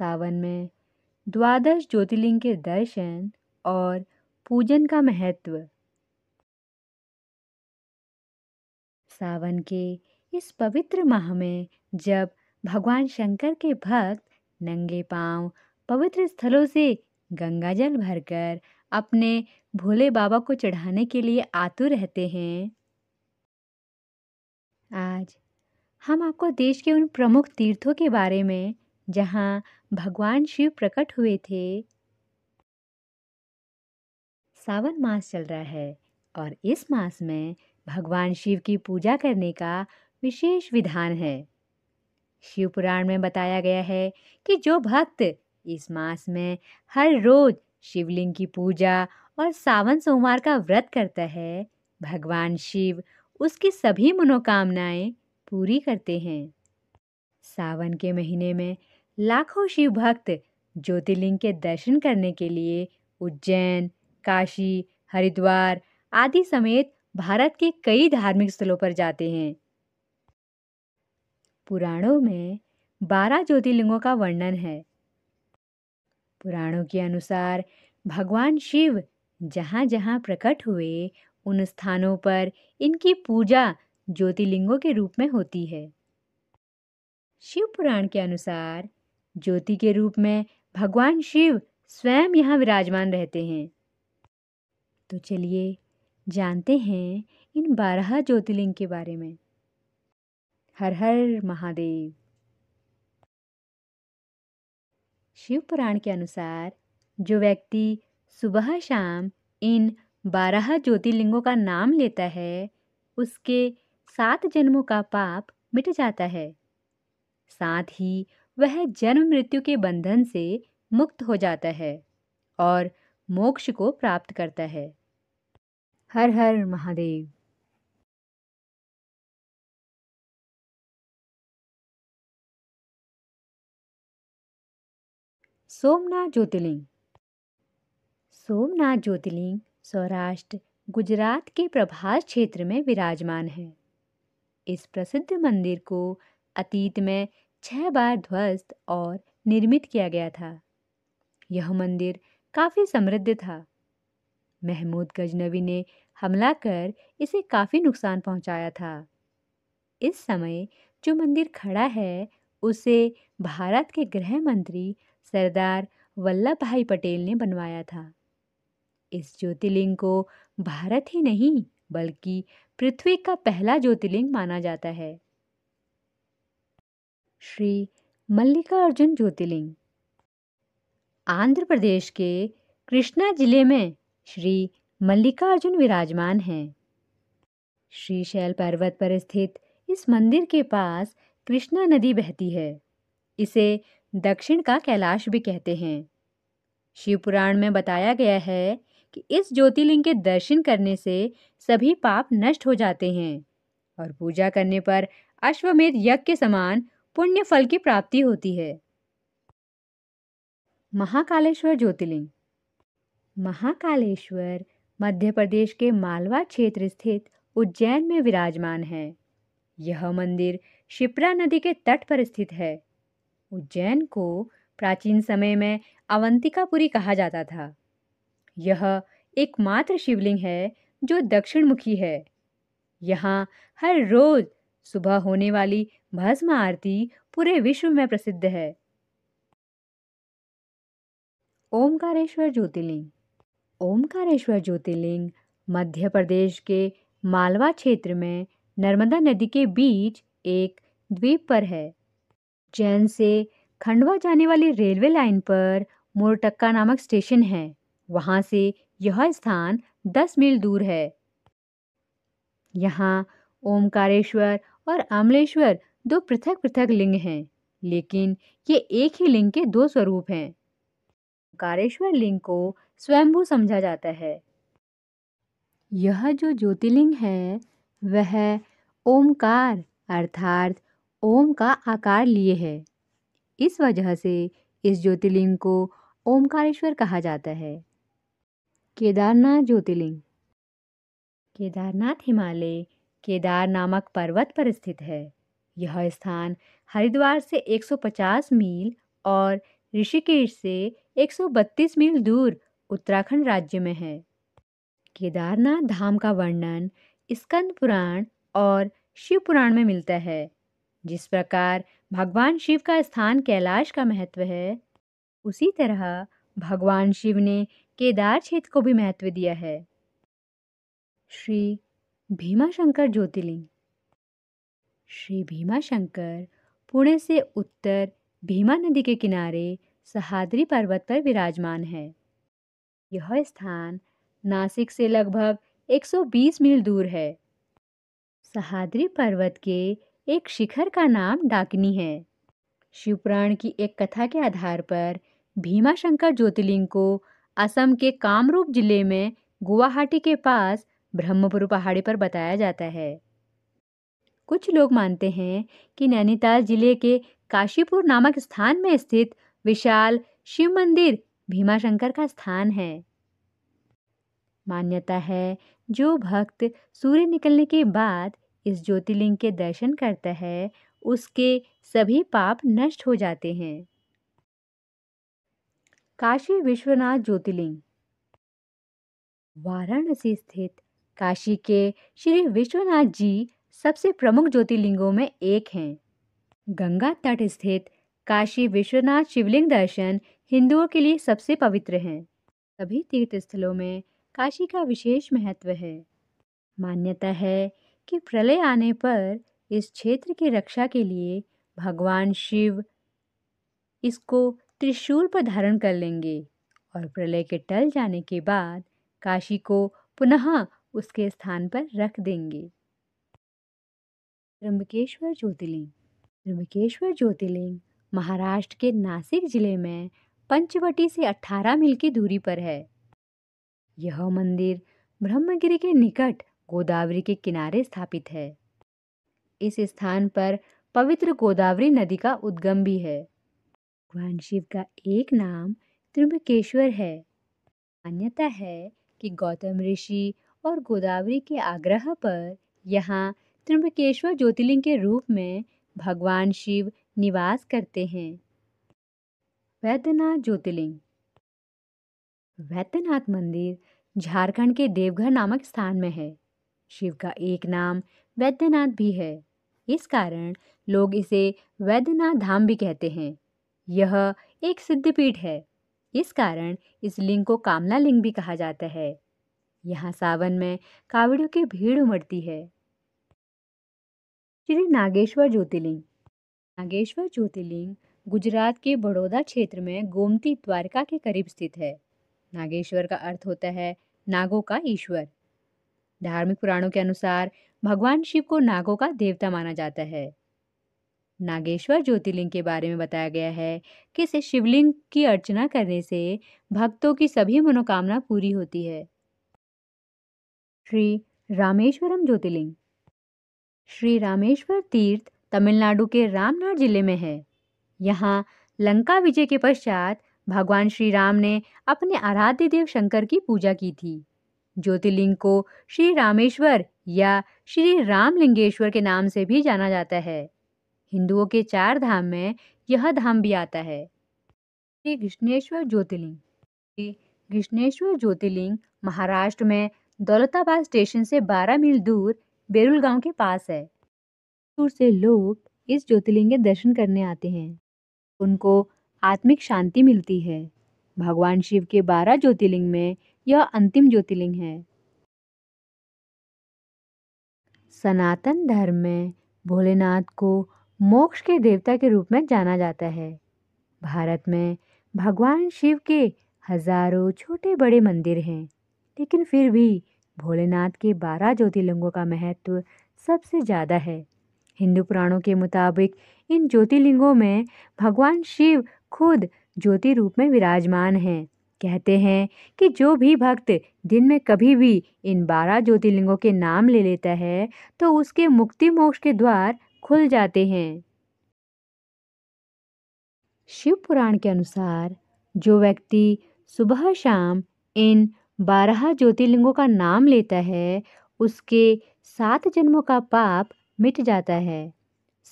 सावन में द्वादश ज्योतिर्लिंग के दर्शन और पूजन का महत्व सावन के इस पवित्र माह में जब भगवान शंकर के भक्त नंगे पांव पवित्र स्थलों से गंगाजल भरकर अपने भोले बाबा को चढ़ाने के लिए आतु रहते हैं आज हम आपको देश के उन प्रमुख तीर्थों के बारे में जहाँ भगवान शिव प्रकट हुए थे सावन मास चल रहा है और इस मास में भगवान शिव की पूजा करने का विशेष विधान है शिव पुराण में बताया गया है कि जो भक्त इस मास में हर रोज शिवलिंग की पूजा और सावन सोमवार का व्रत करता है भगवान शिव उसकी सभी मनोकामनाएं पूरी करते हैं सावन के महीने में लाखों शिव भक्त ज्योतिर्लिंग के दर्शन करने के लिए उज्जैन काशी हरिद्वार आदि समेत भारत के कई धार्मिक स्थलों पर जाते हैं पुराणों में बारह ज्योतिर्लिंगों का वर्णन है पुराणों के अनुसार भगवान शिव जहाँ जहाँ प्रकट हुए उन स्थानों पर इनकी पूजा ज्योतिर्लिंगों के रूप में होती है शिव पुराण के अनुसार ज्योति के रूप में भगवान शिव स्वयं यहाँ विराजमान रहते हैं तो चलिए जानते हैं इन बारह ज्योतिर्लिंग के बारे में हर हर महादेव शिव पुराण के अनुसार जो व्यक्ति सुबह शाम इन बारह ज्योतिर्लिंगों का नाम लेता है उसके सात जन्मों का पाप मिट जाता है साथ ही वह जन्म मृत्यु के बंधन से मुक्त हो जाता है और मोक्ष को प्राप्त करता है हर हर महादेव सोमनाथ ज्योतिर्लिंग सोमनाथ ज्योतिर्लिंग सौराष्ट्र गुजरात के प्रभास क्षेत्र में विराजमान है इस प्रसिद्ध मंदिर को अतीत में छह बार ध्वस्त और निर्मित किया गया था यह मंदिर काफ़ी समृद्ध था महमूद गजनवी ने हमला कर इसे काफ़ी नुकसान पहुंचाया था इस समय जो मंदिर खड़ा है उसे भारत के गृह मंत्री सरदार वल्लभ भाई पटेल ने बनवाया था इस ज्योतिर्लिंग को भारत ही नहीं बल्कि पृथ्वी का पहला ज्योतिर्लिंग माना जाता है श्री मल्लिकार्जुन ज्योतिर्लिंग आंध्र प्रदेश के कृष्णा जिले में श्री मल्लिकार्जुन विराजमान हैं श्री शैल पर्वत पर स्थित इस मंदिर के पास कृष्णा नदी बहती है इसे दक्षिण का कैलाश भी कहते हैं शिवपुराण में बताया गया है कि इस ज्योतिर्लिंग के दर्शन करने से सभी पाप नष्ट हो जाते हैं और पूजा करने पर अश्वमेध यज्ञ के समान पुण्य फल की प्राप्ति होती है महाकालेश्वर ज्योतिर्लिंग महाकालेश्वर मध्य प्रदेश के मालवा क्षेत्र स्थित उज्जैन में विराजमान है यह मंदिर शिप्रा नदी के तट पर स्थित है उज्जैन को प्राचीन समय में अवंतिकापुरी कहा जाता था यह एकमात्र शिवलिंग है जो दक्षिणमुखी है यहाँ हर रोज सुबह होने वाली भस्म आरती पूरे विश्व में प्रसिद्ध है ओमकारेश्वर ज्योतिर्लिंग ओमकारेश्वर ज्योतिर्लिंग मध्य प्रदेश के मालवा क्षेत्र में नर्मदा नदी के बीच एक द्वीप पर है जैन से खंडवा जाने वाली रेलवे लाइन पर मोरटक्का नामक स्टेशन है वहां से यह स्थान 10 मील दूर है यहाँ ओमकारेश्वर और आमलेश्वर दो पृथक पृथक लिंग हैं लेकिन ये एक ही लिंग के दो स्वरूप हैं ओंकारेश्वर लिंग को स्वयंभू समझा जाता है यह जो ज्योतिर्लिंग है वह ओमकार अर्थात ओम का आकार लिए है इस वजह से इस ज्योतिर्लिंग को ओमकारेश्वर कहा जाता है केदारनाथ ज्योतिर्लिंग केदारनाथ हिमालय केदार नामक पर्वत पर स्थित है यह स्थान हरिद्वार से 150 मील और ऋषिकेश से 132 मील दूर उत्तराखंड राज्य में है केदारनाथ धाम का वर्णन स्कंद पुराण और शिव पुराण में मिलता है जिस प्रकार भगवान शिव का स्थान कैलाश का महत्व है उसी तरह भगवान शिव ने केदार क्षेत्र को भी महत्व दिया है श्री भीमाशंकर ज्योतिर्लिंग श्री भीमाशंकर पुणे से उत्तर भीमा नदी के किनारे सहाद्री पर्वत पर विराजमान है यह स्थान नासिक से लगभग 120 मील दूर है सहाद्री पर्वत के एक शिखर का नाम डाकिनी है शिवपुराण की एक कथा के आधार पर भीमाशंकर ज्योतिर्लिंग को असम के कामरूप जिले में गुवाहाटी के पास ब्रह्मपुर पहाड़ी पर बताया जाता है कुछ लोग मानते हैं कि नैनीताल जिले के काशीपुर नामक स्थान में स्थित विशाल शिव मंदिर भीमाशंकर का स्थान है मान्यता है जो भक्त सूर्य निकलने के बाद इस ज्योतिर्लिंग के दर्शन करता है उसके सभी पाप नष्ट हो जाते हैं काशी विश्वनाथ ज्योतिर्लिंग वाराणसी स्थित काशी के श्री विश्वनाथ जी सबसे प्रमुख ज्योतिर्लिंगों में एक हैं गंगा तट स्थित काशी विश्वनाथ शिवलिंग दर्शन हिंदुओं के लिए सबसे पवित्र हैं सभी तीर्थ स्थलों में काशी का विशेष महत्व है मान्यता है कि प्रलय आने पर इस क्षेत्र की रक्षा के लिए भगवान शिव इसको त्रिशूल पर धारण कर लेंगे और प्रलय के टल जाने के बाद काशी को पुनः उसके स्थान पर रख देंगे त्रंबकेश्वर ज्योतिर्लिंग त्र्यंबकेश्वर ज्योतिर्लिंग महाराष्ट्र के नासिक जिले में पंचवटी से 18 मील की दूरी पर है यह मंदिर ब्रह्मगिरी के निकट गोदावरी के किनारे स्थापित है इस स्थान पर पवित्र गोदावरी नदी का उद्गम भी है भगवान शिव का एक नाम त्रिम्बकेश्वर है मान्यता है कि गौतम ऋषि और गोदावरी के आग्रह पर यहाँ त्रंबकेश्वर ज्योतिर्लिंग के रूप में भगवान शिव निवास करते हैं वैद्यनाथ ज्योतिर्लिंग वैद्यनाथ मंदिर झारखंड के देवघर नामक स्थान में है शिव का एक नाम वैद्यनाथ भी है इस कारण लोग इसे वैद्यनाथ धाम भी कहते हैं यह एक सिद्धपीठ है इस कारण इस लिंग को कामला लिंग भी कहा जाता है यहाँ सावन में कावड़ियों की भीड़ उमड़ती है श्री नागेश्वर ज्योतिर्लिंग नागेश्वर ज्योतिर्लिंग गुजरात के बड़ौदा क्षेत्र में गोमती द्वारका के करीब स्थित है नागेश्वर का अर्थ होता है नागों का ईश्वर धार्मिक पुराणों के अनुसार भगवान शिव को नागों का देवता माना जाता है नागेश्वर ज्योतिर्लिंग के बारे में बताया गया है कि इस शिवलिंग की अर्चना करने से भक्तों की सभी मनोकामना पूरी होती है श्री रामेश्वरम ज्योतिर्लिंग श्री रामेश्वर तीर्थ तमिलनाडु के रामनाथ जिले में है यहाँ लंका विजय के पश्चात भगवान श्री राम ने अपने आराध्य देव शंकर की पूजा की थी ज्योतिर्लिंग को श्री रामेश्वर या श्री रामलिंगेश्वर के नाम से भी जाना जाता है हिंदुओं के चार धाम में यह धाम भी आता है श्री घृष्णेश्वर ज्योतिर्लिंग श्री घृष्णेश्वर ज्योतिर्लिंग महाराष्ट्र में दौलताबाद स्टेशन से 12 मील दूर बेरुल गांव के पास है दूर से लोग इस ज्योतिर्लिंग के दर्शन करने आते हैं उनको आत्मिक शांति मिलती है भगवान शिव के बारह ज्योतिर्लिंग में यह अंतिम ज्योतिर्लिंग है सनातन धर्म में भोलेनाथ को मोक्ष के देवता के रूप में जाना जाता है भारत में भगवान शिव के हजारों छोटे बड़े मंदिर हैं लेकिन फिर भी भोलेनाथ के बारह ज्योतिर्लिंगों का महत्व सबसे ज़्यादा है हिंदू पुराणों के मुताबिक इन ज्योतिर्लिंगों में भगवान शिव खुद ज्योति रूप में विराजमान हैं कहते हैं कि जो भी भक्त दिन में कभी भी इन बारह ज्योतिर्लिंगों के नाम ले लेता है तो उसके मुक्ति मोक्ष के द्वार खुल जाते हैं शिव पुराण के अनुसार जो व्यक्ति सुबह शाम इन बारह ज्योतिर्लिंगों का नाम लेता है उसके सात जन्मों का पाप मिट जाता है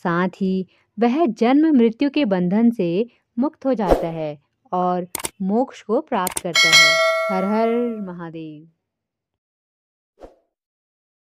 साथ ही वह जन्म मृत्यु के बंधन से मुक्त हो जाता है और मोक्ष को प्राप्त करता है हर हर महादेव